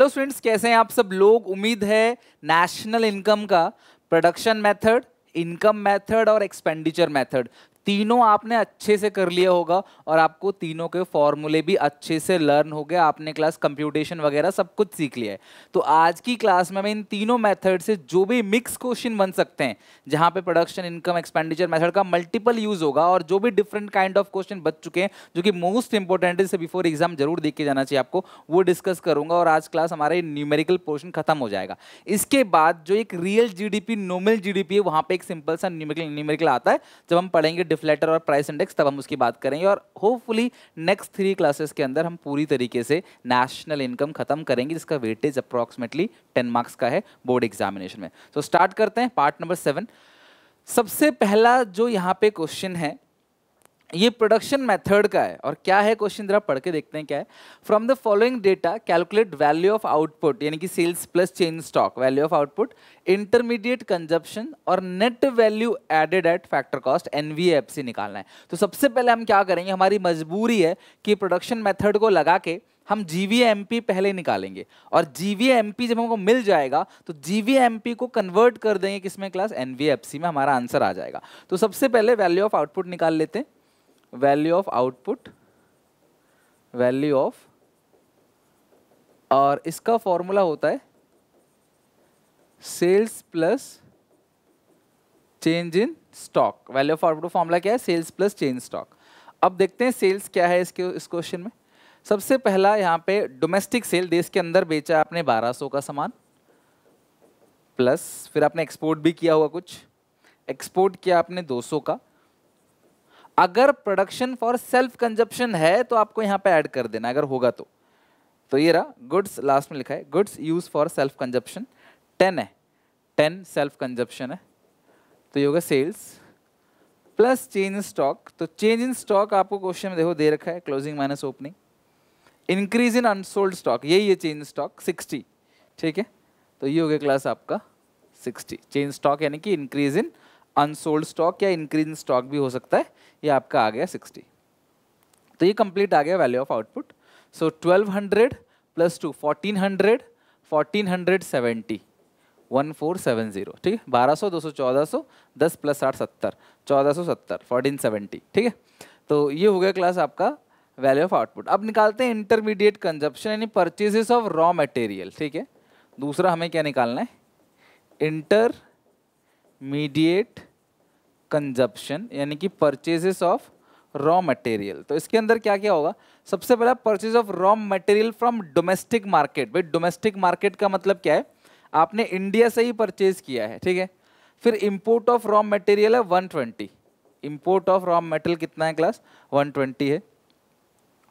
Hello students कैसे हैं आप सब लोग उम्मीद है नेशनल इनकम का प्रोडक्शन मेथड इनकम मेथड और एक्सपेंडिचर मेथड तीनों आपने अच्छे से कर लिया होगा और आपको तीनों के फॉर्मूले भी अच्छे से लर्न हो गए आपने क्लास कंप्यूटेशन वगैरह सब कुछ सीख लिया है तो आज की क्लास में मैं इन तीनों मेथड से जो भी मिक्स क्वेश्चन बन सकते हैं जहां पे प्रोडक्शन इनकम एक्सपेंडिचर मेथड का मल्टीपल यूज होगा और जो भी डिफरेंट काइंड ऑफ क्वेश्चन बच चुके हैं जो कि मोस्ट इंपॉर्टेंट है बिफोर एग्जाम जरूर देख के जाना चाहिए आपको वो डिस्कस करूंगा और आज क्लास हमारे न्यूमेरिकल पोर्शन खत्म हो जाएगा इसके बाद जो एक रियल जी नॉर्मल जीडीपी है वहां पर एक सिंपल सा न्यूमेरिकल न्यूमेरिकल आता है जब हम पढ़ेंगे डिफ्लेटर और प्राइस इंडेक्स तब हम उसकी बात करेंगे और होपफुली नेक्स्ट थ्री क्लासेस के अंदर हम पूरी तरीके से नेशनल इनकम खत्म करेंगे जिसका वेटेज अप्रॉक्सिमेटली टेन मार्क्स का है बोर्ड एग्जामिनेशन में तो so, स्टार्ट करते हैं पार्ट नंबर सेवन सबसे पहला जो यहाँ पे क्वेश्चन है ये प्रोडक्शन मेथड का है और क्या है क्वेश्चन जरा पढ़ के देखते हैं क्या है from the following data calculate value of output यानी कि sales plus change stock value of output intermediate consumption और net value added at factor cost N V निकालना है तो सबसे पहले हम क्या करेंगे हमारी मजबूरी है कि प्रोडक्शन मैथड को लगा के हम जी पहले निकालेंगे और जी जब हमको मिल जाएगा तो जी वी को कन्वर्ट कर देंगे किसमें क्लास एन में हमारा आंसर आ जाएगा तो सबसे पहले वैल्यू ऑफ आउटपुट निकाल लेते हैं value of output value of और इसका फॉर्मूला होता है sales plus change in stock value of output formula क्या है सेल्स प्लस चेंज स्टॉक अब देखते हैं सेल्स क्या है इसके इस क्वेश्चन में सबसे पहला यहाँ पे डोमेस्टिक सेल देश के अंदर बेचा आपने 1200 का सामान प्लस फिर आपने एक्सपोर्ट भी किया हुआ कुछ एक्सपोर्ट किया आपने 200 का अगर प्रोडक्शन फॉर सेल्फ कंजप्शन है तो आपको यहाँ पे ऐड कर देना अगर होगा तो तो ये रहा गुड्स लास्ट में लिखा है goods use for self consumption ten है टेन सेल्फ कंजप्शन है तो ये होगा sales plus change in stock तो चेंज इन स्टॉक आपको क्वेश्चन में देखो दे रखा है closing minus opening increase in unsold stock यही है चेंज स्टॉक सिक्सटी ठीक है तो ये हो गया क्लास आपका सिक्सटी चेंज स्टॉक यानी कि इंक्रीज इन अनसोल्ड स्टॉक या इंक्रीज स्टॉक भी हो सकता है ये आपका आ गया सिक्सटी तो ये कंप्लीट आ गया value of output so twelve hundred plus two fourteen hundred fourteen hundred seventy one four seven zero ठीक है बारह सौ दो सौ चौदह सौ दस प्लस साठ सत्तर चौदह सौ सत्तर फोर्टीन सेवेंटी ठीक है तो ये हो गया क्लास आपका वैल्यू ऑफ आउटपुट अब निकालते हैं इंटरमीडिएट कंजप्शन यानी परचेजेस ऑफ रॉ मटेरियल ठीक है दूसरा हमें क्या निकालना है इंटर मीडिएट कंजप्शन यानी कि परचेजेस ऑफ रॉ मटेरियल तो इसके अंदर क्या क्या होगा सबसे पहला purchase of raw material from domestic market भाई डोमेस्टिक मार्केट का मतलब क्या है आपने इंडिया से ही परचेज किया है ठीक है फिर इम्पोर्ट ऑफ रॉ मटेरियल है 120 इम्पोर्ट ऑफ रॉ मटेरियल कितना है क्लास 120 है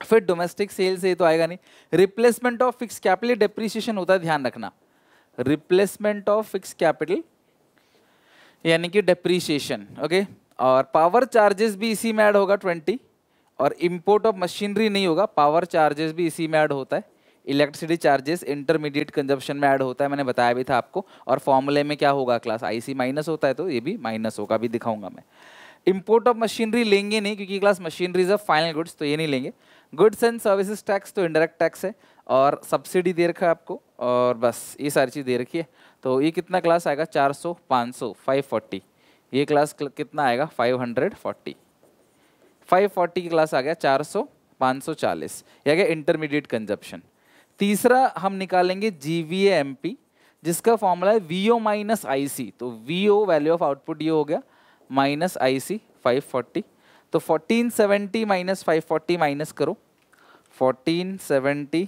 फिर डोमेस्टिक सेल से ही तो आएगा नहीं replacement of fix capital depreciation होता है ध्यान रखना रिप्लेसमेंट ऑफ फिक्स कैपिटल यानी कि डेप्रीशिएशन ओके और पावर चार्जेस भी इसी में ऐड होगा ट्वेंटी और इम्पोर्ट ऑफ मशीनरी नहीं होगा पावर चार्जेस भी इसी में ऐड होता है इलेक्ट्रिसिटी चार्जेस इंटरमीडिएट कंजप्शन में ऐड होता है मैंने बताया भी था आपको और फॉर्मूले में क्या होगा क्लास आईसी माइनस होता है तो ये भी माइनस होगा अभी दिखाऊंगा मैं इम्पोर्ट ऑफ मशीनरी लेंगे नहीं क्योंकि class machineries of final goods तो ये नहीं लेंगे गुड्स एंड सर्विसेज टैक्स तो इंडायरेक्ट टैक्स है और सब्सिडी दे रखा है आपको और बस ये सारी चीज़ दे रखी है तो ये कितना क्लास आएगा 400, 500, 540 ये क्लास कितना आएगा 540 540 की क्लास आ गया 400, 540 या गया इंटरमीडिएट कंजप्शन तीसरा हम निकालेंगे जी वी एम पी जिसका फॉर्मूला है V O minus I C तो V O value of output ये हो गया minus I C five forty तो fourteen seventy minus five forty माइनस करो fourteen seventy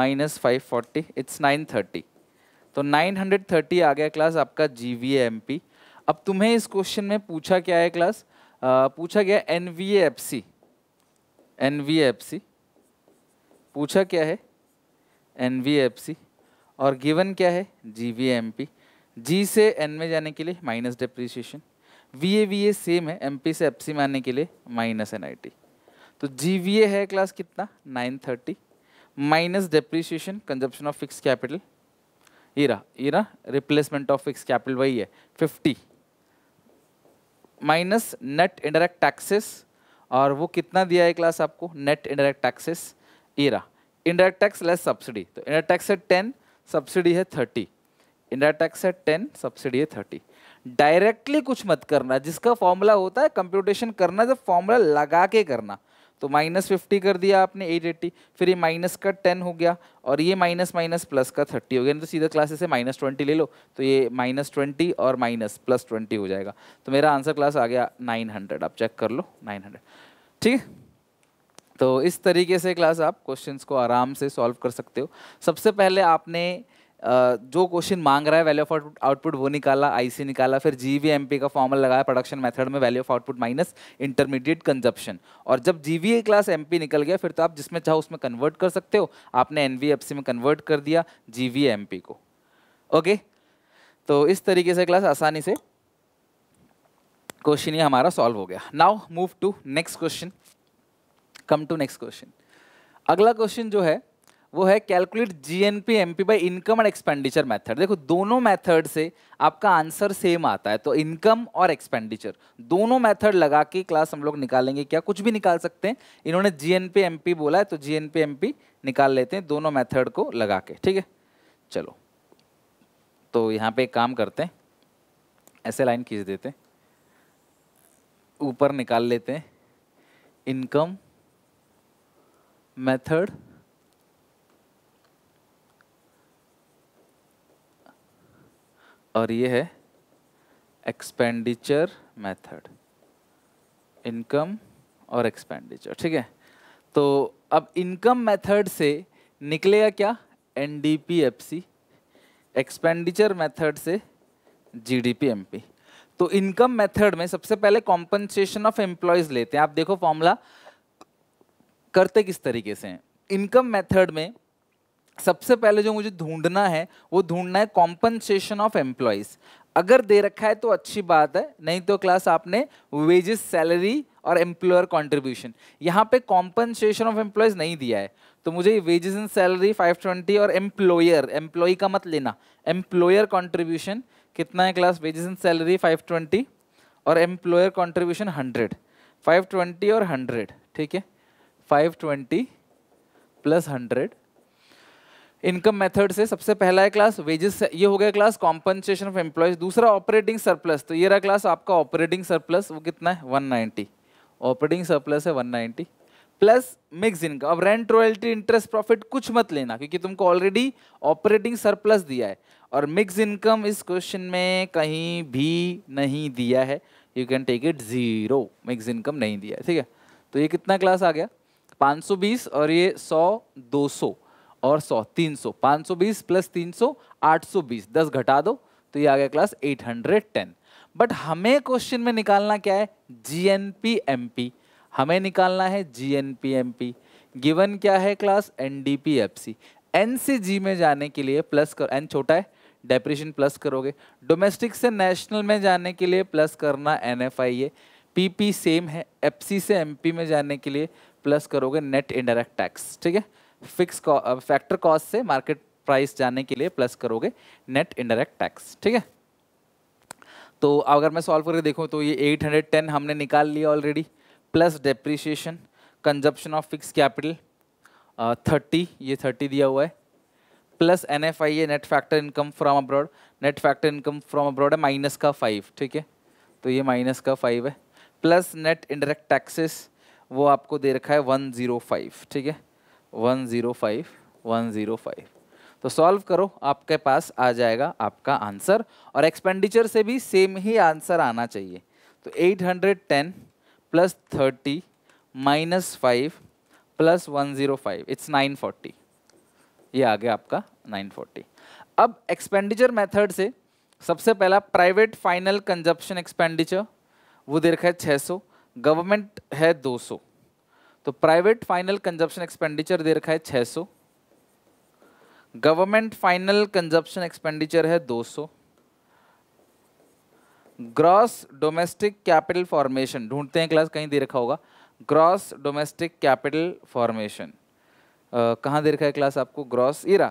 minus five forty it's nine thirty तो 930 आ गया क्लास आपका जी वी एम पी अब तुम्हें इस क्वेश्चन में पूछा क्या है क्लास आ, पूछा गया N V F C N V F C पूछा क्या है एन वी एफ सी और गिवन क्या है G V M P G से एन में जाने के लिए minus depreciation V A V A same है एम पी से एफ सी मानने के लिए माइनस एन आई टी तो जी वी ए है क्लास कितना nine thirty minus depreciation consumption of fix capital ये रहा ये रहा रिप्लेसमेंट ऑफ फिक्स कैपिटल वही है fifty minus net indirect taxes और वो कितना दिया है क्लास आपको नेट इंडायरेक्ट टैक्सेस ये रहा इंडायरेक्ट टैक्स लेस सब्सिडी तो इंडायरेक्ट टैक्स है टेन सब्सिडी है थर्टी इंडायरेक्ट टैक्स है टेन सब्सिडी है थर्टी डायरेक्टली कुछ मत करना जिसका फॉर्मूला होता है कंप्यूटेशन करना जब फॉर्मूला लगा के करना तो माइनस फिफ्टी कर दिया आपने एट एट्टी फिर ये माइनस का टेन हो गया और ये माइनस माइनस प्लस का थर्टी हो गया नहीं तो सीधा क्लासेस से माइनस ट्वेंटी ले लो तो ये माइनस ट्वेंटी और माइनस प्लस ट्वेंटी हो जाएगा तो मेरा आंसर क्लास आ गया नाइन हंड्रेड आप चेक कर लो नाइन हंड्रेड ठीक है तो इस तरीके से क्लास आप क्वेश्चन को आराम से सॉल्व कर सकते हो सबसे पहले आपने जो क्वेश्चन मांग रहा है वैल्यू ऑफ आउटपुट वो निकाला आईसी निकाला फिर जीवीएमपी का फॉर्मल लगाया प्रोडक्शन मेथड में value of output minus intermediate consumption और जब जीवीए क्लास एमपी निकल गया फिर तो आप जिसमें चाहो उसमें कन्वर्ट कर सकते हो आपने एनवीएफसी में कन्वर्ट कर दिया जीवीएमपी को ओके तो इस तरीके से क्लास आसानी से क्वेश्चन ये हमारा सॉल्व हो गया now move to next question come to next question अगला क्वेश्चन जो है वो है calculate G N P M P by income and expenditure method देखो दोनों मैथड से आपका आंसर सेम आता है तो इनकम और एक्सपेंडिचर दोनों मैथड लगा के क्लास हम लोग निकालेंगे क्या कुछ भी निकाल सकते हैं इन्होंने G N P M P बोला है तो G N P M P निकाल लेते हैं दोनों मैथड को लगा के ठीक है चलो तो यहाँ पे एक काम करते हैं ऐसे लाइन खींच देते ऊपर निकाल लेते हैं इनकम मेथड और ये है एक्सपेंडिचर मेथड इनकम और एक्सपेंडिचर ठीक है तो अब इनकम मेथड से निकलेगा क्या N D P F C expenditure method से G D P M P तो इनकम मेथड में सबसे पहले कॉम्पनसेशन ऑफ एम्प्लॉयज लेते हैं आप देखो फॉर्मूला करते किस तरीके से हैं इनकम मेथड में सबसे पहले जो मुझे ढूंढना है वो ढूंढना है कॉम्पनसेशन ऑफ एम्प्लॉयज अगर दे रखा है तो अच्छी बात है नहीं तो क्लास आपने वेजेस सैलरी और एम्प्लॉयर कॉन्ट्रीब्यूशन यहाँ पे कॉम्पनसेशन ऑफ एम्प्लॉयज नहीं दिया है तो मुझे वेजेस एंड सैलरी 520 और एम्प्लॉयर एम्प्लॉय का मत लेना एम्प्लॉयर कॉन्ट्रीब्यूशन कितना है क्लास वेजेस एंड सैलरी 520 और एम्प्लॉयर कॉन्ट्रीब्यूशन 100 520 और 100 ठीक है 520 प्लस हंड्रेड इनकम मेथड से सबसे पहला है क्लास वेजेस ये हो गया क्लास कॉम्पनसेशन ऑफ एम्प्लॉयज दूसरा ऑपरेटिंग सरप्लस तो ये रहा क्लास आपका ऑपरेटिंग सरप्लस वो कितना है 190 ऑपरेटिंग सरप्लस है 190 प्लस मिक्स इनकम अब रेंट रॉयल्टी इंटरेस्ट प्रॉफिट कुछ मत लेना क्योंकि तुमको ऑलरेडी ऑपरेटिंग सरप्लस दिया है और मिक्स इनकम इस क्वेश्चन में कहीं भी नहीं दिया है you can take it zero mix income नहीं दिया है ठीक है तो ये कितना क्लास आ गया 520 और ये 100 200 और 100 300 520 प्लस 300 820 10 घटा दो तो ये आ गया क्लास 810 बट हमें क्वेश्चन में निकालना क्या है G N P M P हमें निकालना है G N P M P given क्या है class N D P F C N से जी में जाने के लिए प्लस कर एन छोटा है डेप्रेशन प्लस करोगे डोमेस्टिक से नेशनल में जाने के लिए प्लस करना N F I A P P same है एफ सी से एम पी में जाने के लिए प्लस करोगे नेट इंडायरेक्ट टैक्स ठीक है फिक्स फैक्टर कॉस्ट से मार्केट प्राइस जाने के लिए प्लस करोगे नेट इनडायरेक्ट टैक्स ठीक है तो अगर मैं सॉल्व करके देखूँ तो ये 810 हमने निकाल लिया already plus depreciation consumption of fix capital thirty ये थर्टी दिया हुआ है plus N F I A net factor income from abroad net factor income from abroad है माइनस का फाइव ठीक है तो ये माइनस का फाइव है प्लस नेट इनडायरेक्ट टैक्सेस वो आपको दे रखा है वन ज़ीरो फाइव ठीक है one zero five one zero five तो सॉल्व करो आपके पास आ जाएगा आपका आंसर और एक्सपेंडिचर से भी सेम ही आंसर आना चाहिए तो eight hundred ten plus thirty minus five plus one zero five it's nine forty ये आ गया आपका नाइन फोर्टी अब एक्सपेंडिचर मेथड से सबसे पहला प्राइवेट फाइनल कंजप्शन एक्सपेंडिचर वो दे रखा है सौ गवर्नमेंट है दो सौ तो प्राइवेट फाइनल कंजप्शन एक्सपेंडिचर दे रखा है 600 गवर्नमेंट फाइनल कंजप्शन एक्सपेंडिचर है 200 ग्रॉस डोमेस्टिक कैपिटल फॉर्मेशन ढूंढते हैं क्लास कहीं दे रखा होगा ग्रॉस डोमेस्टिक कैपिटल फॉर्मेशन कहाँ दे रखा है क्लास आपको ग्रॉस इरा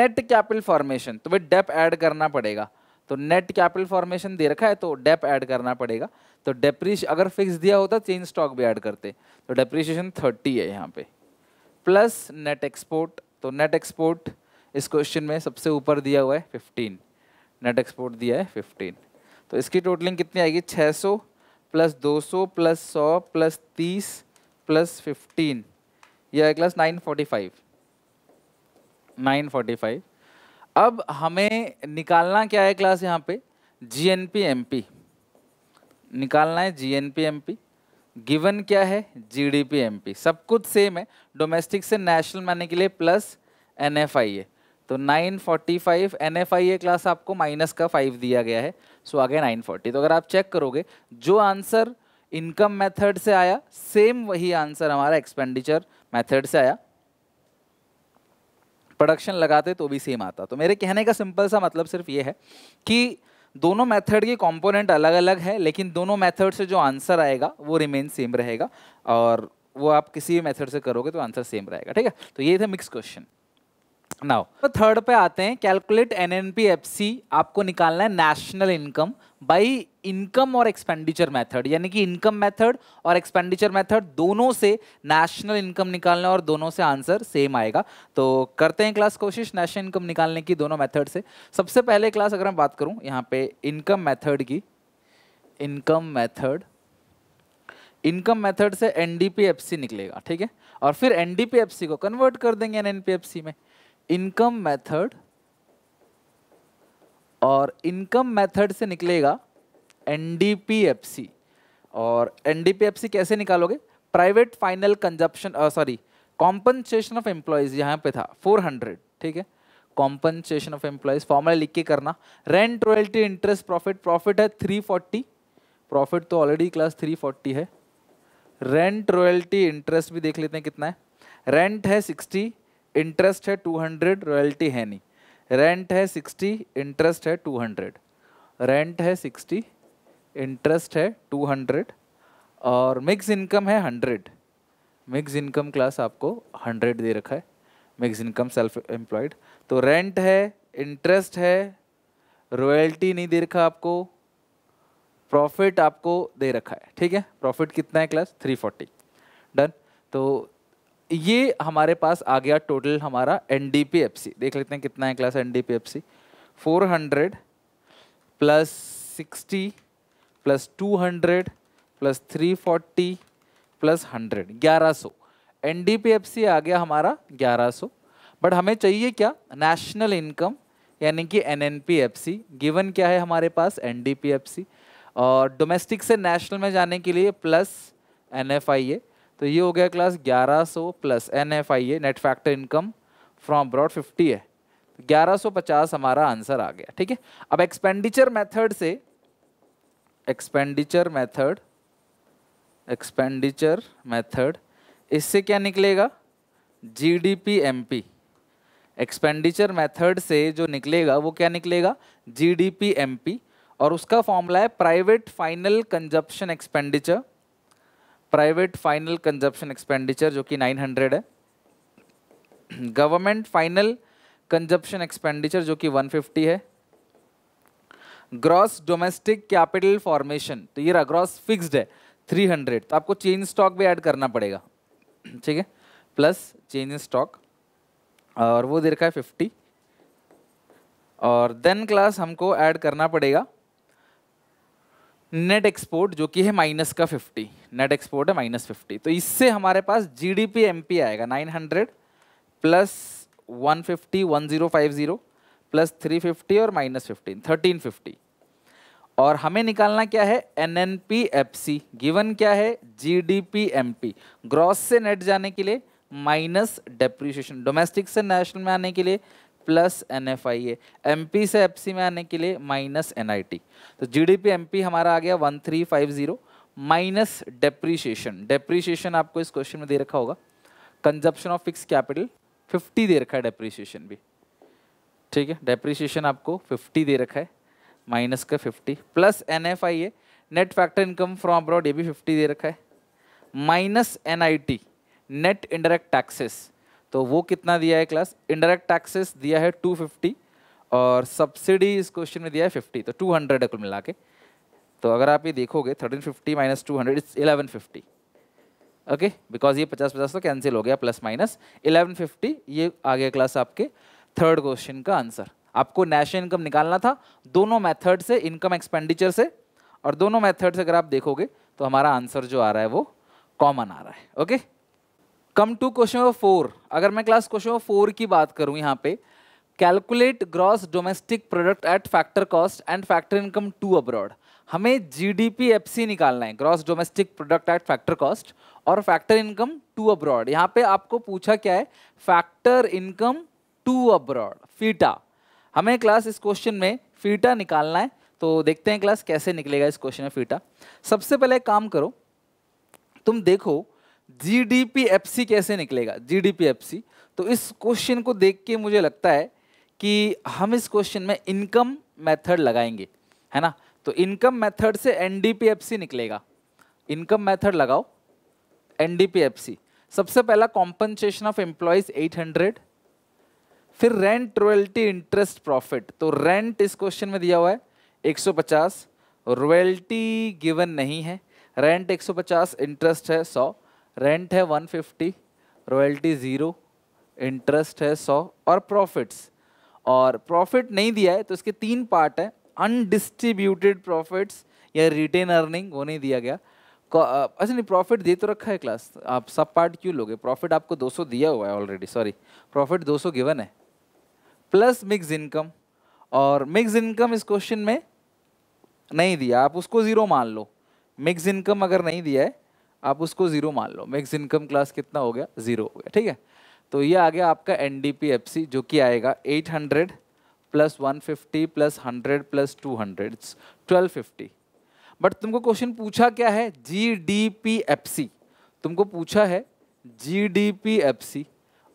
नेट कैपिटल फॉर्मेशन तो भाई डेप ऐड करना पड़ेगा तो नेट कैपिटल फॉर्मेशन दे रखा है तो डेप ऐड करना पड़ेगा तो डेप्रीश अगर फिक्स दिया होता चेंज स्टॉक भी ऐड करते तो डेप्रीशिएशन थर्टी है यहाँ पे प्लस नेट एक्सपोर्ट तो नेट एक्सपोर्ट इस क्वेश्चन में सबसे ऊपर दिया हुआ है फिफ्टीन नेट एक्सपोर्ट दिया है फिफ्टीन तो इसकी टोटलिंग कितनी आएगी छः सौ प्लस दो सौ प्लस सौ प्लस तीस प्लस फिफ्टीन यह आएगा nine forty five nine forty five अब हमें निकालना क्या है क्लास यहाँ पे G N P M P निकालना है G N P M P given क्या है G D P M P सब कुछ सेम है डोमेस्टिक से नेशनल मैंने के लिए plus N F I A तो 945 ए क्लास आपको माइनस का फाइव दिया गया है सो आ नाइन 940 तो अगर आप चेक करोगे जो आंसर इनकम मेथड से आया सेम वही आंसर हमारा एक्सपेंडिचर मेथड से आया प्रोडक्शन लगाते तो भी सेम आता तो मेरे कहने का सिंपल सा मतलब सिर्फ ये है कि दोनों मेथड के कंपोनेंट अलग अलग है लेकिन दोनों मेथड से जो आंसर आएगा वो रिमेन सेम रहेगा और वो आप किसी भी मेथड से करोगे तो आंसर सेम रहेगा ठीक है तो ये था मिक्स क्वेश्चन नाउ तो थर्ड पे आते हैं calculate N N P F C आपको निकालना है नेशनल इनकम बाई इनकम और एक्सपेंडिचर मेथड यानी कि इनकम मेथड और एक्सपेंडिचर मेथड दोनों से नेशनल इनकम निकालना और दोनों से आंसर सेम आएगा तो करते हैं क्लास कोशिश नेशनल इनकम निकालने की दोनों मेथड से सबसे पहले क्लास अगर मैं बात करूं यहाँ पे इनकम मेथड की इनकम मेथड इनकम मेथड से एन निकलेगा ठीक है और फिर एन को कन्वर्ट कर देंगे एन में इनकम मेथड और इनकम मेथड से निकलेगा एनडीपीएफसी और एनडीपीएफसी कैसे निकालोगे private final consumption sorry compensation of employees यहाँ पे था 400 ठीक है कॉम्पनसेशन ऑफ एम्प्लॉयज फॉर्मूला लिख के करना rent royalty interest profit profit है 340 प्रॉफिट तो ऑलरेडी क्लास 340 है रेंट रॉयल्टी इंटरेस्ट भी देख लेते हैं कितना है रेंट है सिक्सटी इंटरेस्ट है टू हंड्रेड रॉयल्टी है नहीं रेंट है सिक्सटी इंटरेस्ट है टू हंड्रेड रेंट है सिक्सटी इंटरेस्ट है टू हंड्रेड और मिक्स इनकम है हंड्रेड मिक्स इनकम क्लास आपको हंड्रेड दे रखा है मिक्स इनकम सेल्फ एम्प्लॉयड तो रेंट है इंटरेस्ट है रॉयल्टी नहीं दे रखा आपको प्रॉफिट आपको दे रखा है ठीक है प्रॉफिट कितना है क्लास थ्री फोर्टी डन तो ये हमारे पास आ गया टोटल हमारा N D P F C देख लेते हैं कितना है class N D P F C four hundred plus sixty plus two hundred plus three forty plus hundred ग्यारह सौ N D P F C आ गया हमारा ग्यारह सौ बट हमें चाहिए क्या नेशनल इनकम यानी कि N N P F C given क्या है हमारे पास N D P F C और डोमेस्टिक से नेशनल में जाने के लिए plus N F I A तो ये हो गया class 1100 plus N F I A net factor income from abroad 50 है 1150 तो हमारा आंसर आ गया ठीक है अब एक्सपेंडिचर मेथड से एक्सपेंडिचर मेथड एक्सपेंडिचर मेथड इससे क्या निकलेगा G D P M P expenditure method से जो निकलेगा वो क्या निकलेगा G D P M P और उसका फॉर्मूला है private final consumption expenditure private final consumption expenditure जो कि 900 है गवर्नमेंट फाइनल कंजप्शन एक्सपेंडिचर जो कि 150 है ग्रॉस डोमेस्टिक कैपिटल फॉर्मेशन तो ये रहा ग्रॉस फिक्स्ड है 300 तो आपको चेंज स्टॉक भी ऐड करना पड़ेगा ठीक है प्लस चेंज इन स्टॉक और वो दे रखा है 50 और देन क्लास हमको ऐड करना पड़ेगा नेट एक्सपोर्ट जो कि है माइनस का 50 नेट एक्सपोर्ट है माइनस 50 तो इससे हमारे पास जीडीपी एमपी आएगा 900 प्लस 150 1050 प्लस 350 और माइनस फिफ्टीन थर्टीन और हमें निकालना क्या है N N P F C given क्या है G D P M P gross से नेट जाने के लिए माइनस डेप्रिसिएशन डोमेस्टिक से नेशनल में आने के लिए plus N F I A M P से एफ सी में आने के लिए माइनस एन आई टी तो G D P M P हमारा आ गया one three five zero minus depreciation depreciation आपको इस क्वेश्चन में दे रखा होगा consumption of fix capital fifty दे रखा है डेप्रीशिएशन भी ठीक है डेप्रीशिएशन आपको फिफ्टी दे रखा है माइनस का fifty plus N F I A net factor income from abroad ये भी फिफ्टी दे रखा है minus N I T net indirect taxes तो वो कितना दिया है क्लास इनडायरेक्ट टैक्सेस दिया है टू फिफ्टी और सब्सिडी इस क्वेश्चन में दिया है फिफ्टी तो 200 है कुल मिला के तो अगर आप ये देखोगे thirteen fifty minus two hundred it's eleven fifty okay because ये पचास पचास तो कैंसिल हो गया प्लस माइनस इलेवन फिफ्टी ये आ गया क्लास आपके थर्ड क्वेश्चन का आंसर आपको नेशनल इनकम निकालना था दोनों मेथड से इनकम एक्सपेंडिचर से और दोनों मेथड से अगर आप देखोगे तो हमारा आंसर जो आ रहा है वो कॉमन आ रहा है okay okay? Come to question number four अगर मैं क्लास क्वेश्चन नंबर फोर की बात करूं यहाँ पे calculate gross domestic product at factor cost and factor income to abroad हमें G D P F C निकालना है gross domestic product at factor cost और फैक्टर इनकम टू अब्रॉड यहाँ पे आपको पूछा क्या है factor income to abroad FITA हमें क्लास इस क्वेश्चन में फीटा निकालना है तो देखते हैं क्लास कैसे निकलेगा इस क्वेश्चन में फीटा सबसे पहले काम करो तुम देखो सी कैसे निकलेगा सी तो इस क्वेश्चन को देख के मुझे लगता है कि हम इस क्वेश्चन में इनकम मेथड लगाएंगे है ना तो इनकम मेथड से एनडीपीएफसी निकलेगा इनकम मेथड लगाओ एनडीपीएफसी सबसे पहला कॉम्पनसेशन ऑफ एम्प्लॉयज 800 फिर रेंट रॉयल्टी इंटरेस्ट प्रॉफिट तो रेंट इस क्वेश्चन में दिया हुआ है 150 रॉयल्टी गिवन नहीं है रेंट 150 इंटरेस्ट है 100 रेंट है 150 रॉयल्टी ज़ीरो इंटरेस्ट है 100 और प्रॉफिट्स और प्रॉफिट नहीं दिया है तो इसके तीन पार्ट हैं अनडिस्ट्रीब्यूटेड प्रॉफिट्स या रिटेन अर्निंग वो नहीं दिया गया अच्छा नहीं प्रॉफिट दे तो रखा है क्लास आप सब पार्ट क्यों लोगे प्रॉफिट आपको 200 दिया हुआ है ऑलरेडी सॉरी प्रॉफिट 200 गिवन है प्लस मिक्स इनकम और मिक्स इनकम इस क्वेश्चन में नहीं दिया आप उसको ज़ीरो मान लो मिक्स इनकम अगर नहीं दिया है आप उसको ज़ीरो मान लो मैक्स इनकम क्लास कितना हो गया ज़ीरो हो गया ठीक है तो ये आ गया आपका एन जो कि आएगा 800 plus 150 plus 100 plus 200 fifty but तुमको क्वेश्चन पूछा क्या है G D P F C तुमको पूछा है G D P F C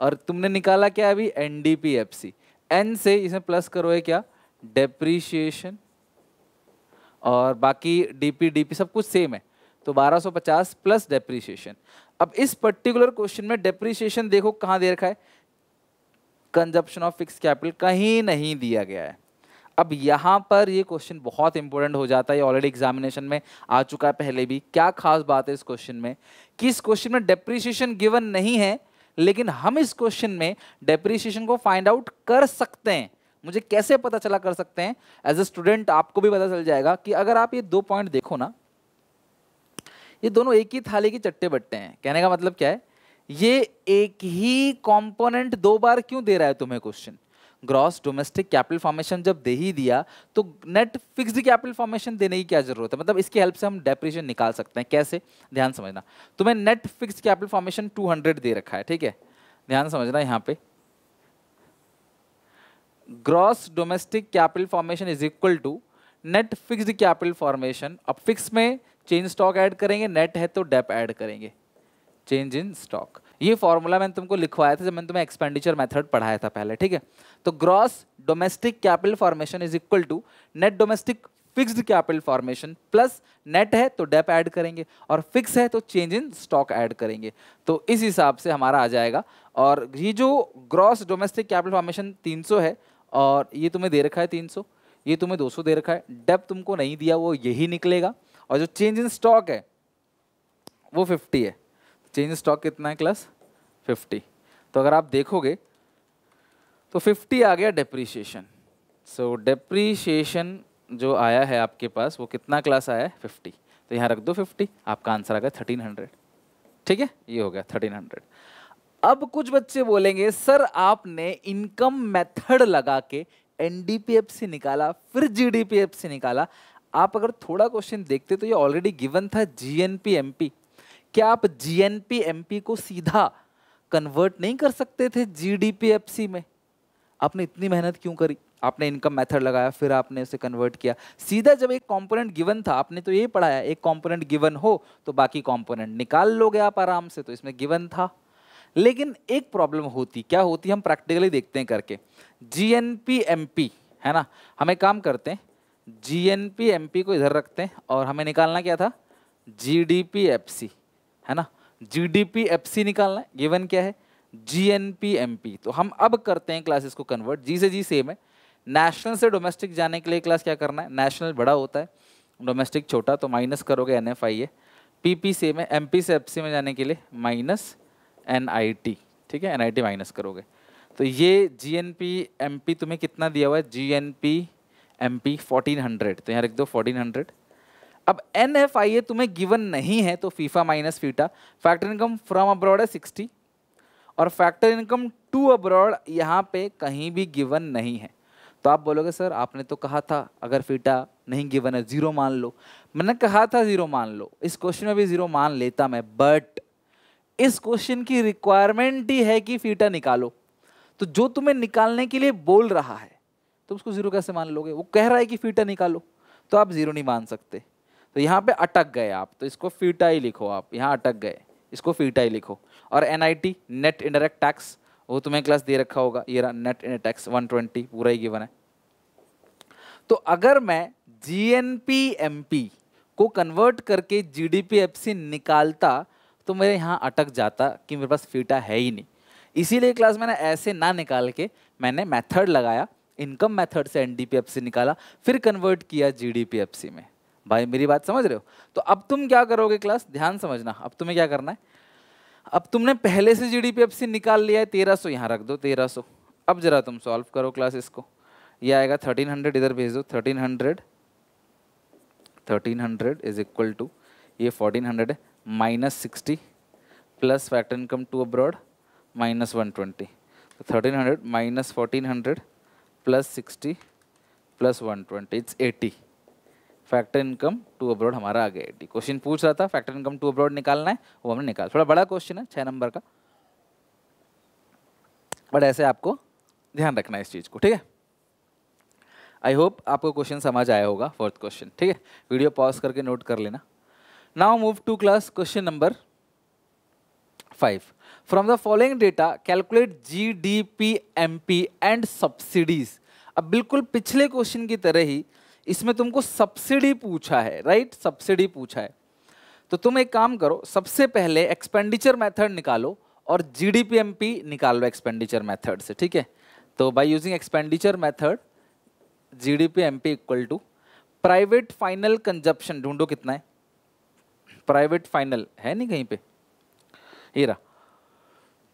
और तुमने निकाला क्या अभी N D P F C N से इसमें प्लस करो है क्या डेप्रीशिएशन और बाकी डी पी डी पी सब कुछ सेम है तो 1250 प्लस डेप्रीशिएशन अब इस पर्टिकुलर क्वेश्चन में डेप्रीशिएशन देखो कहाँ दे रखा है कंजप्शन ऑफ फिक्स कैपिटल कहीं नहीं दिया गया है अब यहाँ पर ये क्वेश्चन बहुत इंपॉर्टेंट हो जाता है ऑलरेडी एग्जामिनेशन में आ चुका है पहले भी क्या खास बात है इस क्वेश्चन में कि इस क्वेश्चन में डेप्रीशिएशन गिवन नहीं है लेकिन हम इस क्वेश्चन में डेप्रीशिएशन को फाइंड आउट कर सकते हैं मुझे कैसे पता चला कर सकते हैं एज ए स्टूडेंट आपको भी पता चल जाएगा कि अगर आप ये दो पॉइंट देखो ना ये दोनों एक ही थाली के चट्टे बट्टे हैं कहने का मतलब क्या है ये एक ही कंपोनेंट दो बार क्यों दे रहा है तुम्हें question gross domestic capital formation जब दे ही दिया तो नेट फिक्स्ड कैपिटल फॉर्मेशन देने की क्या जरूरत है मतलब इसकी हेल्प से हम डेप्रिशन निकाल सकते हैं कैसे ध्यान समझना तुम्हें net fix capital formation two दे रखा है ठीक है ध्यान समझना यहाँ पे gross domestic capital formation is equal to net fixed capital formation अब फिक्स में चेंज स्टॉक ऐड करेंगे नेट है तो डेप ऐड करेंगे चेंज इन स्टॉक ये फॉर्मूला मैंने तुमको लिखवाया था जब मैंने तुम्हें एक्सपेंडिचर मेथड पढ़ाया था पहले ठीक है तो gross domestic capital formation is equal to net domestic fixed capital formation plus net है तो डेप ऐड करेंगे और फिक्स है तो चेंज इन स्टॉक ऐड करेंगे तो इस हिसाब से हमारा आ जाएगा और ये जो ग्रॉस डोमेस्टिक कैपिटल फॉर्मेशन 300 है और ये तुम्हें दे रखा है 300 ये तुम्हें 200 दे रखा है डेप तुमको नहीं दिया वो यही निकलेगा और जो चेंज इन स्टॉक है वो फिफ्टी है चेंज इन स्टॉक कितना है क्लस फिफ्टी तो अगर आप देखोगे तो फिफ्टी आ गया डेप्रीशिएशन सो डेप्रीशिएशन जो आया है आपके पास वो कितना क्लास आया है फिफ्टी तो यहाँ रख दो फिफ्टी आपका आंसर आ गया थर्टीन हंड्रेड ठीक है ये हो गया थर्टीन हंड्रेड अब कुछ बच्चे बोलेंगे सर आपने इनकम मेथड लगा के एनडीपीएफ से निकाला फिर जीडीपीएफ से निकाला आप अगर थोड़ा क्वेश्चन देखते तो ये ऑलरेडी गिवन था जीएनपी एमपी क्या आप जीएनपी एमपी को सीधा कन्वर्ट नहीं कर सकते थे जीडीपीएफसी में आपने इतनी मेहनत क्यों करी आपने इनकम मेथड लगाया फिर आपने उसे कन्वर्ट किया सीधा जब एक कंपोनेंट गिवन था आपने तो ये पढ़ाया एक कंपोनेंट गिवन हो तो बाकी कंपोनेंट निकाल लोगे आप आराम से तो इसमें गिवन था लेकिन एक प्रॉब्लम होती क्या होती हम प्रैक्टिकली देखते हैं करके G N P M P है ना हम एक काम करते हैं G N P M P को इधर रखते हैं और हमें निकालना क्या था G D P F C है ना G D P F C निकालना है गिवन क्या है G N P M P तो हम अब करते हैं क्लासेस को कन्वर्ट जी से जी सेम है नेशनल से डोमेस्टिक जाने के लिए क्लास क्या करना है नेशनल बड़ा होता है डोमेस्टिक छोटा तो माइनस करोगे N F I A P P same है एम पी से एफ सी में जाने के लिए माइनस एन आई टी ठीक है एन आई टी माइनस करोगे तो ये G N P M P तुम्हें कितना दिया हुआ है G N P M P fourteen hundred तो यहाँ रख दो फोर्टीन हंड्रेड अब एन एफ आई ए तुम्हें गिवन नहीं है तो फीफा माइनस फीटा फैक्टर इनकम फ्रॉम अब्रॉड है सिक्सटी और फैक्टर इनकम टू अब्रॉड यहाँ पे कहीं भी गिवन नहीं है तो आप बोलोगे सर आपने तो कहा था अगर फीटा नहीं गिवन है ज़ीरो मान लो मैंने कहा था ज़ीरो मान लो इस क्वेश्चन में भी ज़ीरो मान लेता मैं बट इस क्वेश्चन की रिक्वायरमेंट ही है कि फीटा निकालो तो जो तुम्हें निकालने के लिए बोल रहा है तो उसको ज़ीरो कैसे मान लोगे वो कह रहा है कि फीटा निकालो तो आप ज़ीरो नहीं मान सकते तो यहाँ पे अटक गए आप तो इसको फीटा ही लिखो आप यहाँ अटक गए इसको फीटा ही लिखो और एन नेट इंडायरेक्ट टैक्स वो तुम्हें क्लास दे रखा होगा ये रहा नेट इन टैक्स 120 पूरा ही गिवन है तो अगर मैं G N P M P को कन्वर्ट करके G D P F C निकालता तो मेरे यहाँ अटक जाता कि मेरे पास फीटा है ही नहीं इसीलिए क्लास मैंने ऐसे ना निकाल के मैंने मेथड लगाया इनकम मेथड से एनडीपीएफसी निकाला फिर कन्वर्ट किया जीडीपीएफसी में भाई मेरी बात समझ रहे हो तो अब तुम क्या करोगे क्लास ध्यान समझना अब तुम्हें क्या करना है अब तुमने पहले से जीडीपीएफसी निकाल लिया है तेरह सौ यहाँ रख दो तेरह सौ अब जरा तुम सॉल्व करो क्लास इसको ये आएगा थर्टीन हंड्रेड इधर भेज दो thirteen hundred thirteen hundred is equal to ये फोर्टीन हंड्रेड है minus sixty plus factor income to abroad minus one twenty thirteen hundred minus fourteen hundred plus sixty plus one twenty it's eighty factor income to abroad हमारा आ गया eighty question पूछ रहा था factor income to abroad निकालना है वो हमने निकाल थोड़ा बड़ा क्वेश्चन है छः नंबर का बट ऐसे आपको ध्यान रखना है इस चीज़ को ठीक है आई होप आपको क्वेश्चन समझ आया होगा फोर्थ क्वेश्चन ठीक है वीडियो पॉज करके नोट कर लेना now move to class question number five from the following data calculate G D P M P and subsidies अब बिल्कुल पिछले क्वेश्चन की तरह ही इसमें तुमको सब्सिडी पूछा है राइट सब्सिडी पूछा है तो तुम एक काम करो सबसे पहले एक्सपेंडिचर मेथड निकालो और G D P M P निकाल लो एक्सपेंडिचर मेथड से ठीक है तो by using expenditure method G D P M P equal to private final consumption ढूंढो कितना है प्राइवेट फाइनल है नहीं कहीं पे ये रहा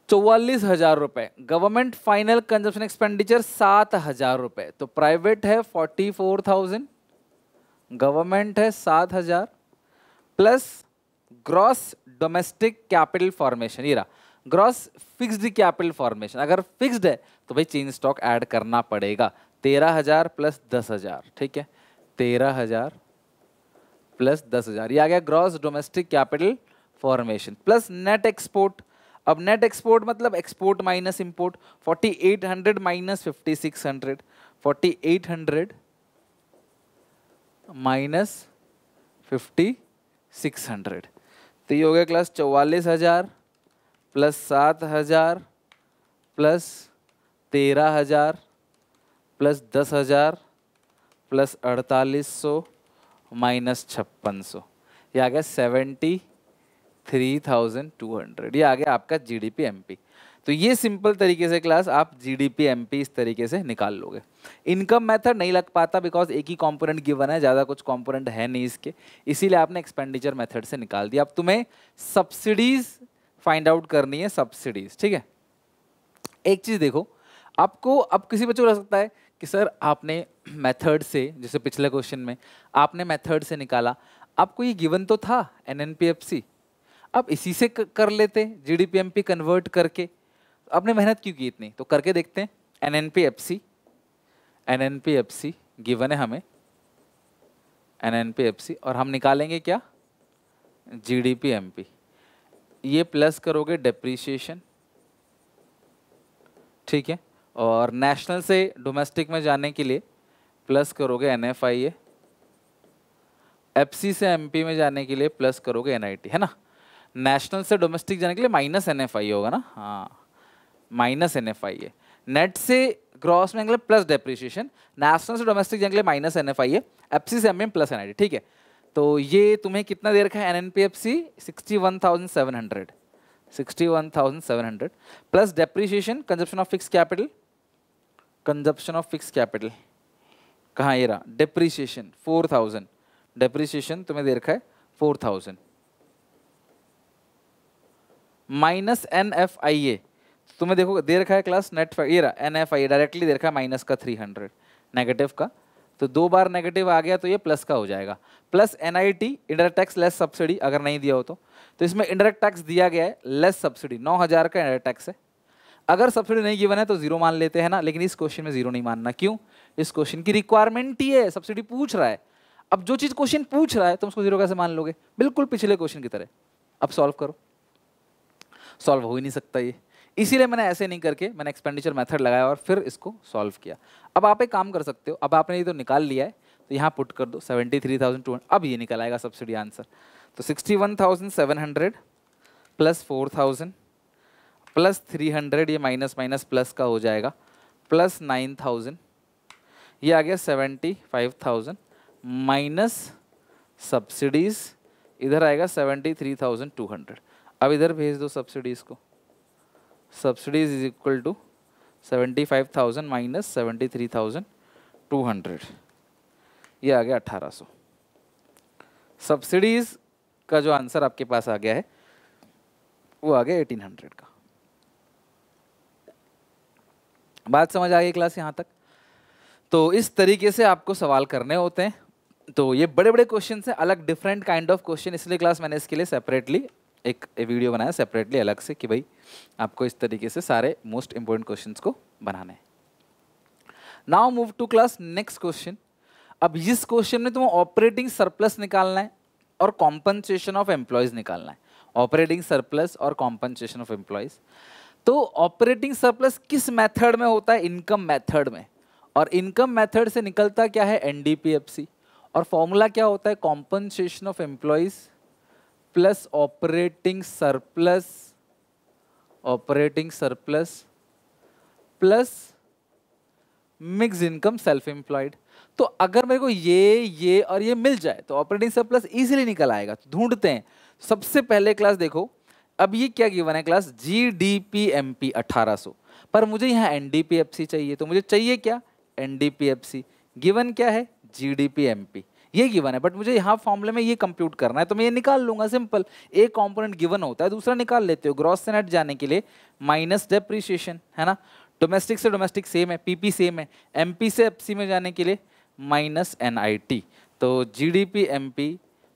चौवालीस हजार रुपए गवर्नमेंट फाइनल कंजप्शन एक्सपेंडिचर सात हजार रुपए तो प्राइवेट है फोर्टी फोर थाउजेंड गवर्नमेंट है सात हजार plus gross domestic capital formation ये रहा ग्रॉस फिक्स्ड कैपिटल फॉर्मेशन अगर फिक्स्ड है तो भाई चेंज स्टॉक ऐड करना पड़ेगा तेरह हजार प्लस दस हजार ठीक है तेरह हजार प्लस दस हजार ये आ गया gross domestic capital formation plus net export अब नेट एक्सपोर्ट मतलब export minus import 4800 minus 5600 4800 minus 5600 तो ये हो गया क्लास चौवालीस हजार प्लस सात हजार प्लस तेरह हजार प्लस दस हजार प्लस अड़तालीस सौ माइनस छप्पन सौ यह आ गया seventy three thousand two hundred ये आ गया आपका G D P M P तो ये सिंपल तरीके से क्लास आप G D P M P इस तरीके से निकाल लोगे इनकम मेथड नहीं लग पाता बिकॉज एक ही कंपोनेंट गिवन है ज़्यादा कुछ कंपोनेंट है नहीं इसके इसीलिए आपने एक्सपेंडिचर मेथड से निकाल दिया अब तुम्हें सब्सिडीज़ फाइंड आउट करनी है सब्सिडीज़ ठीक है एक चीज़ देखो आपको अब किसी बच्चों को लग सकता है कि सर आपने मेथड से जैसे पिछले क्वेश्चन में आपने मेथड से निकाला आपको ये गिवन तो था N N P F C आप इसी से कर लेते जी पी कन्वर्ट करके तो आपने मेहनत क्यों की इतनी तो करके देखते हैं N N P F C N N P F C given है हमें N N P F C और हम निकालेंगे क्या G D P M P ये प्लस करोगे डेप्रीशिएशन ठीक है और नेशनल से डोमेस्टिक में जाने के लिए प्लस करोगे N F I F C से एम पी में जाने के लिए प्लस करोगे एन आई टी है ना नेशनल से डोमेस्टिक जाने के लिए माइनस एन होगा ना हाँ माइनस एन है नेट से ग्रॉस में एंगल प्लस डेप्रिशिएशन नेशनल से डोमेस्टिक जाने के लिए माइनस एन है सी से एम प्लस एन ठीक है तो ये तुम्हें कितना दे रखा है N N P F C sixty one thousand seven hundred sixty one thousand seven hundred plus depreciation consumption of fix capital consumption of fix capital कहाँ ये रहा डेप्रिसिएशन फोर थाउजेंड डेप्रिसिएशन तुम्हें दे रखा है four thousand minus N F I A तो तुम्हें देखो दे रखा है क्लास नेट ये रहा N F I A directly दे रखा है माइनस का थ्री हंड्रेड नेगेटिव का तो दो बार नेगेटिव आ गया तो ये प्लस का हो जाएगा plus N I T indirect tax less subsidy अगर नहीं दिया हो तो तो इसमें इंडायरेक्ट टैक्स दिया गया है लेस सब्सिडी नौ हज़ार का इंडायरेक्ट टैक्स है अगर सब्सिडी नहीं गिवन है तो जीरो मान लेते हैं ना लेकिन इस क्वेश्चन में जीरो नहीं मानना क्यों इस क्वेश्चन की रिक्वायरमेंट ही है सब्सिडी पूछ रहा है अब जो चीज़ क्वेश्चन पूछ रहा है तुम उसको जीरो कैसे मान लोगे बिल्कुल पिछले क्वेश्चन की तरह अब सॉल्व करो सॉल्व हो ही नहीं सकता ये इसीलिए मैंने ऐसे नहीं करके मैंने एक्सपेंडिचर मेथड लगाया और फिर इसको सॉल्व किया अब आप एक काम कर सकते हो अब आपने ये तो निकाल लिया है तो यहाँ पुट कर दो seventy three thousand two hundred अब ये निकल आएगा सब्सिडी आंसर तो sixty one thousand seven hundred plus four thousand plus three hundred ये माइनस माइनस प्लस का हो जाएगा प्लस नाइन थाउजेंड ये आ गया seventy five thousand minus subsidies इधर आएगा seventy three thousand two hundred अब इधर भेज दो सब्सिडीज़ को subsidies is equal to seventy five thousand minus seventy three thousand two hundred ये आ गया अट्ठारह सौ सब्सिडीज का जो आंसर आपके पास आ गया है वो आ गया एटीन हंड्रेड का बात समझ आ गई क्लास यहाँ तक तो इस तरीके से आपको सवाल करने होते हैं तो ये बड़े बड़े क्वेश्चन हैं अलग डिफरेंट काइंड ऑफ क्वेश्चन इसलिए क्लास मैंने इसके लिए सेपरेटली एक वीडियो बनाया सेपरेटली अलग से कि भाई आपको इस तरीके से सारे मोस्ट इंपॉर्टेंट क्वेश्चन को बनाने now move to class next question अब इस क्वेश्चन में तुम्हें ऑपरेटिंग सरप्लस निकालना है और कॉम्पनसेशन ऑफ एम्प्लॉयज निकालना है ऑपरेटिंग सरप्लस और कॉम्पनसेशन ऑफ एम्प्लॉयज तो ऑपरेटिंग सरप्लस किस मेथड में होता है इनकम मेथड में और इनकम मेथड से निकलता क्या है एनडीपीएफसी और फॉर्मूला क्या होता है compensation of employees plus operating surplus operating surplus plus mix income self employed तो अगर मेरे को ये ये और ये मिल जाए तो ऑपरेटिंग सरप्लस इजीली निकल आएगा तो ढूंढते हैं सबसे पहले क्लास देखो अब ये क्या गिवन है class G D P M P अठारह सौ पर मुझे यहाँ N D P F C चाहिए तो मुझे चाहिए क्या N D P F C given क्या है G D P M P ये गिवन है बट मुझे यहाँ फॉर्मूले में ये कंप्यूट करना है तो मैं ये निकाल लूंगा सिंपल एक कॉम्पोनेंट गिवन होता है दूसरा निकाल लेते हो ग्रॉस से नेट जाने के लिए माइनस डेप्रिशिएशन है ना डोमेस्टिक से डोमेस्टिक सेम है पीपी सेम है एमपी से एफसी में जाने के लिए माइनस एनआईटी तो जीडीपी एमपी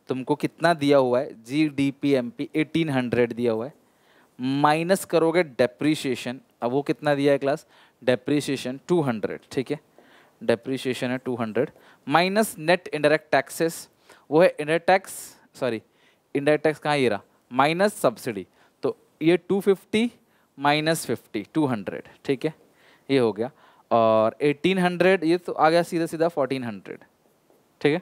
तुमको कितना दिया हुआ है G D P M P eighteen hundred दिया हुआ है माइनस करोगे डेप्रीशिएशन अब वो कितना दिया है क्लास डेप्रीशिएशन टू हंड्रेड ठीक है डेप्रीशिएशन है two hundred minus net indirect taxes वो है indirect tax sorry indirect tax कहाँ ये रहा माइनस सब्सिडी तो ये 250 फिफ्टी माइनस फिफ्टी टू ठीक है ये हो गया और 1800 ये तो आ गया सीधा सीधा 1400 ठीक है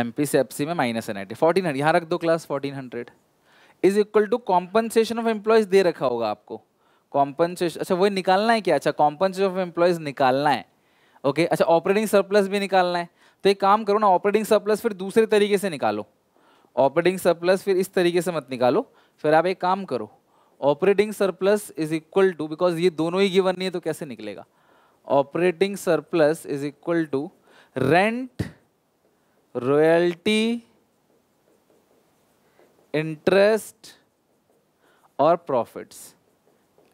एम पी से एफ सी में माइनस है नाइटी फोर्टीन हंड्रेड यहाँ रख दो class fourteen hundred is equal to compensation of employees दे रखा होगा आपको कॉम्पनसेशन अच्छा वही निकालना है क्या अच्छा कॉम्पनसेशन ऑफ एम्प्लॉयज़ निकालना है ओके okay? अच्छा ऑपरेटिंग सरप्लस भी निकालना है तो एक काम करो ना ऑपरेटिंग सरप्लस फिर दूसरे तरीके से निकालो ऑपरेटिंग सरप्लस फिर इस तरीके से मत निकालो फिर आप एक काम करो operating surplus is equal to because ये दोनों ही गिवन नहीं है तो कैसे निकलेगा operating surplus is equal to rent royalty interest और प्रॉफिट्स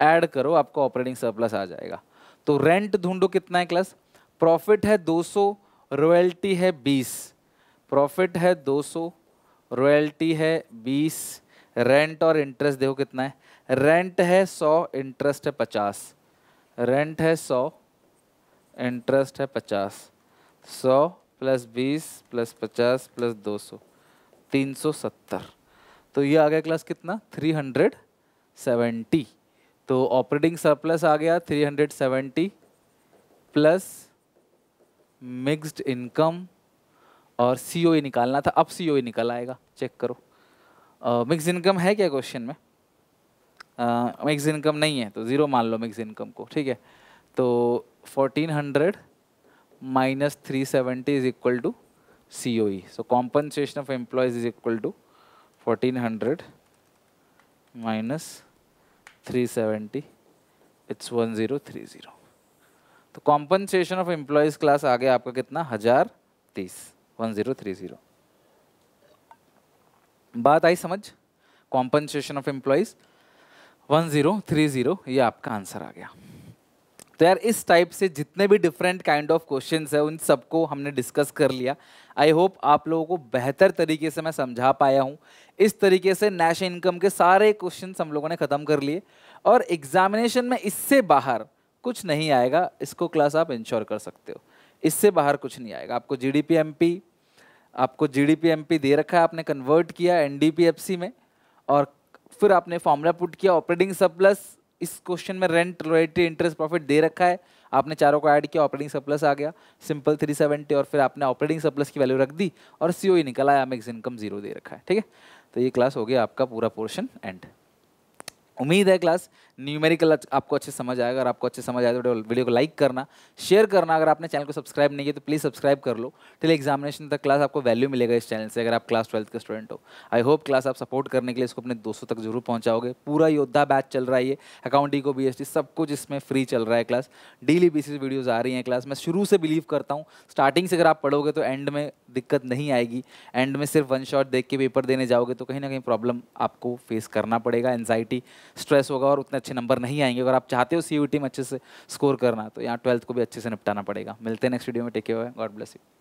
ऐड करो आपका ऑपरेटिंग सरप्लस आ जाएगा तो रेंट ढूंढो कितना है क्लस प्रॉफिट है 200 रॉयल्टी है 20 प्रॉफिट है 200 रॉयल्टी है 20 रेंट और इंटरेस्ट देखो कितना है रेंट है 100 इंटरेस्ट है 50 रेंट है 100 इंटरेस्ट है 50 100 प्लस 20 प्लस 50 प्लस 200 370 तो ये आ गया क्लास कितना 370 तो ऑपरेटिंग सरप्लस आ गया 370 प्लस मिक्स्ड इनकम और सीओई e निकालना था अब सीओई e निकल आएगा चेक करो मिक्स इनकम है क्या क्वेश्चन में मिक्स इनकम नहीं है तो ज़ीरो मान लो मिक्स इनकम को ठीक है तो 1400 hundred minus three seventy is equal to C O so compensation of employees is equal to fourteen hundred minus 370 it's 1030 तो कॉम्पनसेशन ऑफ एम्प्लॉयज क्लास आ गया आपका कितना हजार तीस वन जीरो थ्री जीरो बात आई समझ compensation of employees one zero three zero ये आपका आंसर आ गया तो यार इस टाइप से जितने भी डिफरेंट काइंड ऑफ क्वेश्चन है उन सबको हमने डिस्कस कर लिया आई होप आप लोगों को बेहतर तरीके से मैं समझा पाया हूँ इस तरीके से नेशन इनकम के सारे क्वेश्चन हम लोगों ने ख़त्म कर लिए और एग्जामिनेशन में इससे बाहर कुछ नहीं आएगा इसको क्लास आप इंश्योर कर सकते हो इससे बाहर कुछ नहीं आएगा आपको G D P M P आपको G D P M P दे रखा है आपने कन्वर्ट किया N D P F C में और फिर आपने फॉर्मूला पुट किया ऑपरेटिंग सप्लस इस क्वेश्चन में रेंट रोयल्टी इंटरेस्ट प्रॉफिट दे रखा है आपने चारों को ऐड किया ऑपरेटिंग सरप्लस आ गया सिंपल 370 और फिर आपने ऑपरेटिंग सरप्लस की वैल्यू रख दी और सी ई निकला है मैक्स इनकम जीरो दे रखा है ठीक है तो ये क्लास हो गया आपका पूरा पोर्शन एंड उम्मीद है क्लास न्यूमेरिकल आपको अच्छे समझ आएगा अगर आपको अच्छे समझ आए तो वीडियो को लाइक करना शेयर करना अगर आपने चैनल को सब्सक्राइब नहीं किया तो प्लीज़ सब्सक्राइब कर लो टिल एग्जामिनेशन तक क्लास आपको वैल्यू मिलेगा इस चैनल से अगर आप क्लास ट्वेल्थ के स्टूडेंट हो आई होप क्लास आप सपोर्ट करने के लिए इसको अपने दोस्तों तक जरूर पहुँचाओगे पूरा योद्धा बैच चल रहा है ये अकाउंट ई को बी सब कुछ इसमें फ्री चल रहा है क्लास डेली बेसिस वीडियोज़ आ रही हैं क्लास मैं शुरू से बिलीव करता हूँ स्टार्टिंग से अगर आप पढ़ोगे तो एंड में दिक्कत नहीं आएगी एंड में सिर्फ वन शॉट देख के पेपर देने जाओगे तो कहीं ना कहीं प्रॉब्लम आपको फेस करना पड़ेगा एनजाइटी स्ट्रेस होगा और उतना अच्छे नंबर नहीं आएंगे अगर आप चाहते हो सी में अच्छे से स्कोर करना तो यहाँ ट्वेल्थ को भी अच्छे से निपटाना पड़ेगा मिलते हैं नेक्स्ट वीडियो में take care God bless you